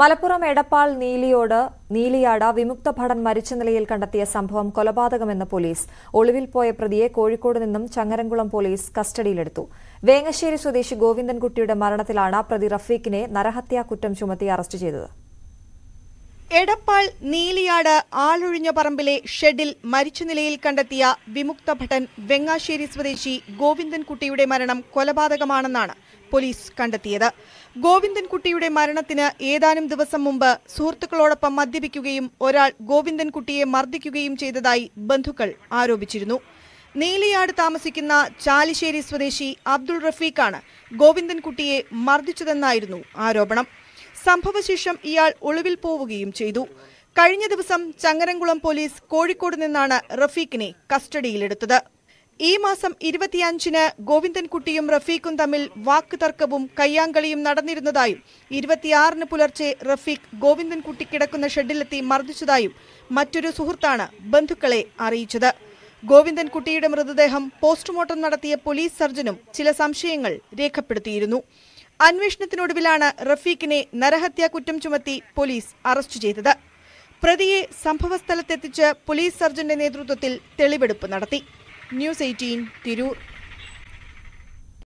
മലപ്പുറം എടപ്പാൾ നീലിയോട് നീലിയാട വിമുക്ത ഭടൻ മരിച്ച നിലയിൽ കണ്ടെത്തിയ സംഭവം കൊലപാതകമെന്ന് പോലീസ് ഒളിവിൽ പോയ പ്രതിയെ കോഴിക്കോട് നിന്നും ചങ്ങരംകുളം പോലീസ് കസ്റ്റഡിയിലെടുത്തു വേങ്ങശ്ശേരി സ്വദേശി ഗോവിന്ദൻകുട്ടിയുടെ മരണത്തിലാണ് പ്രതി റഫീഖിനെ നരഹത്യാ കുറ്റം ചുമത്തി അറസ്റ്റ് ചെയ്തത് എടപ്പാൾ നീലിയാട് ആളൊഴിഞ്ഞ പറമ്പിലെ ഷെഡിൽ മരിച്ച നിലയിൽ കണ്ടെത്തിയ വിമുക്ത ഭട്ടൻ വെങ്ങാശ്ശേരി സ്വദേശി ഗോവിന്ദൻകുട്ടിയുടെ മരണം കൊലപാതകമാണെന്നാണ് പോലീസ് കണ്ടെത്തിയത് ഗോവിന്ദൻകുട്ടിയുടെ മരണത്തിന് ഏതാനും ദിവസം മുമ്പ് സുഹൃത്തുക്കളോടൊപ്പം മദ്യപിക്കുകയും ഒരാൾ ഗോവിന്ദൻകുട്ടിയെ മർദ്ദിക്കുകയും ചെയ്തതായി ബന്ധുക്കൾ ആരോപിച്ചിരുന്നു നീലിയാട് താമസിക്കുന്ന ചാലിശ്ശേരി സ്വദേശി അബ്ദുൾ റഫീഖാണ് ഗോവിന്ദൻകുട്ടിയെ മർദ്ദിച്ചതെന്നായിരുന്നു ആരോപണം സംഭവശേഷം ഇയാൾ ഒളിവിൽ പോവുകയും ചെയ്തു കഴിഞ്ഞ ദിവസം ചങ്ങരംകുളം പോലീസ് കോഴിക്കോട് നിന്നാണ് റഫീഖിനെ കസ്റ്റഡിയിലെടുത്തത് ഈ മാസം ഇരുപത്തിയഞ്ചിന് ഗോവിന്ദൻകുട്ടിയും റഫീഖും തമ്മിൽ വാക്ക് തർക്കവും കയ്യാങ്കളിയും നടന്നിരുന്നതായും ഇരുപത്തിയാറിന് പുലർച്ചെ റഫീഖ് ഗോവിന്ദൻകുട്ടി കിടക്കുന്ന ഷെഡിലെത്തി മർദ്ദിച്ചതായും മറ്റൊരു സുഹൃത്താണ് ബന്ധുക്കളെ അറിയിച്ചത് ഗോവിന്ദൻകുട്ടിയുടെ മൃതദേഹം പോസ്റ്റ്മോർട്ടം നടത്തിയ പോലീസ് സർജനും ചില സംശയങ്ങൾ രേഖപ്പെടുത്തിയിരുന്നു അന്വേഷണത്തിനൊടുവിലാണ് റഫീഖിനെ നരഹത്യാ കുറ്റം ചുമത്തി പോലീസ് അറസ്റ്റ് ചെയ്തത് പ്രതിയെ സംഭവസ്ഥലത്തെത്തിച്ച് പോലീസ് സർജന്റെ നേതൃത്വത്തിൽ തെളിവെടുപ്പ് നടത്തി ന്യൂസ് എയ്റ്റീൻ തിരൂർ